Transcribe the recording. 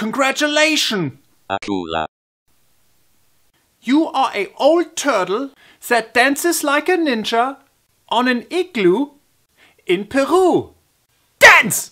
Congratulations! Akula. You are a old turtle that dances like a ninja on an igloo in Peru. Dance!